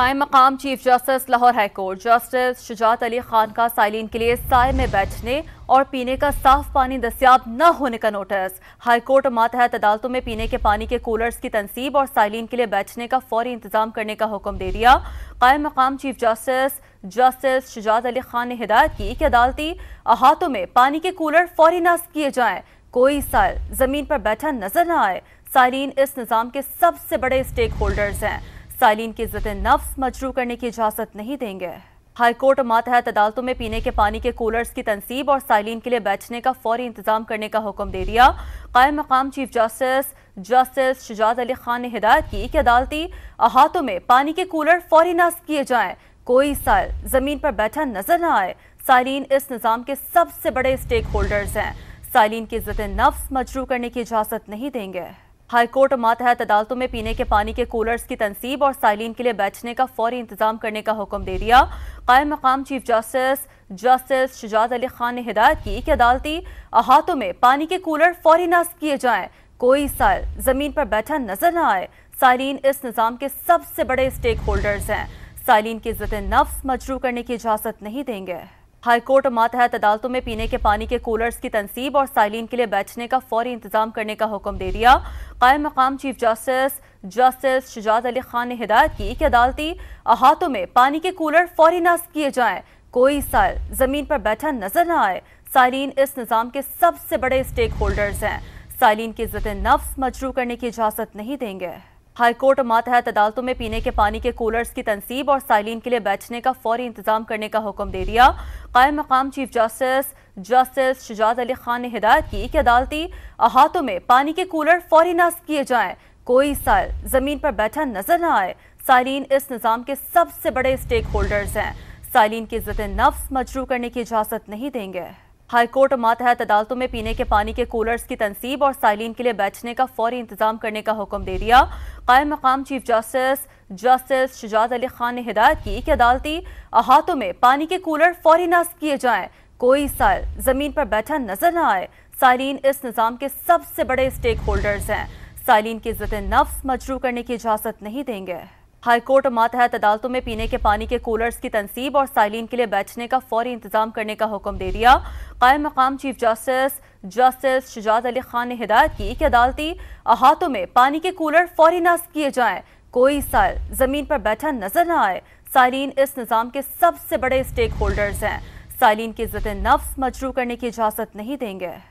कायम मकाम chief justice Lahore high court justice Shujaat Ali Khan का साइलिन के लिए साय में बैठने और पीने का साफ पानी दस्याब न होने का नोटिस हाईकोर्ट मातहत अदालतों में पीने के पानी के कूलर्स की तनसीब और साइलिन के लिए बैठने का फौरी इंतजाम करने का हुक्म दे दिया कायम मकाम chief justice justice Shujaat Ali Khan ने हिदायत की कि अदालती अहातों में पानी के कूलर फौरी नस्ब किए जाएँ कोई साल जमीन पर बैठा नजर न आए साइलिन इस निज़ाम के सबसे बड़े स्टेक होल्डर्स हैं साइलिन की इज्जत नफ्स मजरू करने की इजाजत नहीं देंगे हाईकोर्ट मातहत अदालतों में पीने के पानी के कूलर्स की तनसीब और साइलिन के लिए बैठने का फौरी इंतजाम करने का हुक्म दे दिया कायम मकाम chief justice justice Shahzad Ali Khan ने हिदायत की कि अदालती अहातों में पानी के कूलर फौरी नस्ब किए जाएं कोई साल जमीन पर बैठा नजर न आए साइलिन इस निज़ाम के सबसे बड़े स्टेक होल्डर्स हैं साइलिन की इज्जत नफ्स मजरू करने की इजाज़त नहीं देंगे हाईकोर्ट मातहत अदालतों में पीने के पानी के कूलर्स की तनसीब और साइलिन के लिए बैठने का फौरी इंतजाम करने का हुक्म दे दिया कायम मकाम चीफ जस्टिस जस्टिस शिजाज अली खान ने हिदायत की कि अदालती अहातों में पानी के कूलर फौरी नस्ब किए जाएं कोई साल जमीन पर बैठा नजर न आए साइलिन इस निज़ाम के सबसे बड़े स्टेक होल्डर्स हैं साइलिन की इज्जत नफ्स मजरू करने की इजाज़त नहीं देंगे हाईकोर्ट मातहत अदालतों में पीने के पानी के कूलर्स की तनसीब और साइलिन के लिए बैठने का फौरी इंतजाम करने का हुक्म दे दिया कायम मकाम चीफ जस्टिस जस्टिस शिजाज अली खान ने हिदायत की कि अदालती अहातों में पानी के कूलर फौरी नस्ब किए जाएं कोई साल जमीन पर बैठा नजर न आए साइलिन इस निज़ाम के सबसे बड़े स्टेक होल्डर्स हैं साइलिन की इज्जत नफ्स मजरू करने की इजाज़त नहीं देंगे हाईकोर्ट मातहत अदालतों में पीने के पानी के कूलर्स की तनसीब और साइलिन के लिए बैठने का फौरी इंतजाम करने का हुक्म दे दिया कायम मकाम chief justice justice Shujaat Ali Khan ने हिदायत की कि अदालती अहातों में पानी के कूलर फौरी नस्ब किए जाएं कोई साल जमीन पर बैठा नजर न आए साइलिन इस निज़ाम के सबसे बड़े स्टेक होल्डर्स हैं साइलिन की इज्जत नफ्स मजरू करने की इजाज़त नहीं देंगे हाईकोर्ट मातहत अदालतों में पीने के पानी के कूलर्स की तनसीब और साइलिन के लिए बैठने का फौरी इंतजाम करने का हुक्म दे दिया कायम मकाम चीफ जस्टिस जस्टिस शिजाज अली खान ने हिदायत की कि अदालती अहातों में पानी के कूलर फौरी नस्ब किए जाएं कोई साल जमीन पर बैठा नजर न आए साइलिन इस निज़ाम के सबसे बड़े स्टेक होल्डर्स हैं साइलिन की इज्जत नफ्स मजरू करने की इजाज़त नहीं देंगे हाईकोर्ट मातहत अदालतों में पीने के पानी के कूलर्स की तनसीब और साइलिन के लिए बैठने का फौरी इंतजाम करने का हुक्म दे दिया कायम मकाम चीफ जस्टिस जस्टिस शिजाज अली खान ने हिदायत की कि अदालती अहातों में पानी के कूलर फौरी नस्ब किए जाएं कोई साल जमीन पर बैठा नजर न आए साइलिन इस निज़ाम के सबसे बड़े स्टेक होल्डर्स हैं साइलिन की इज्जत नफ्स मजरू करने की इजाज़त नहीं देंगे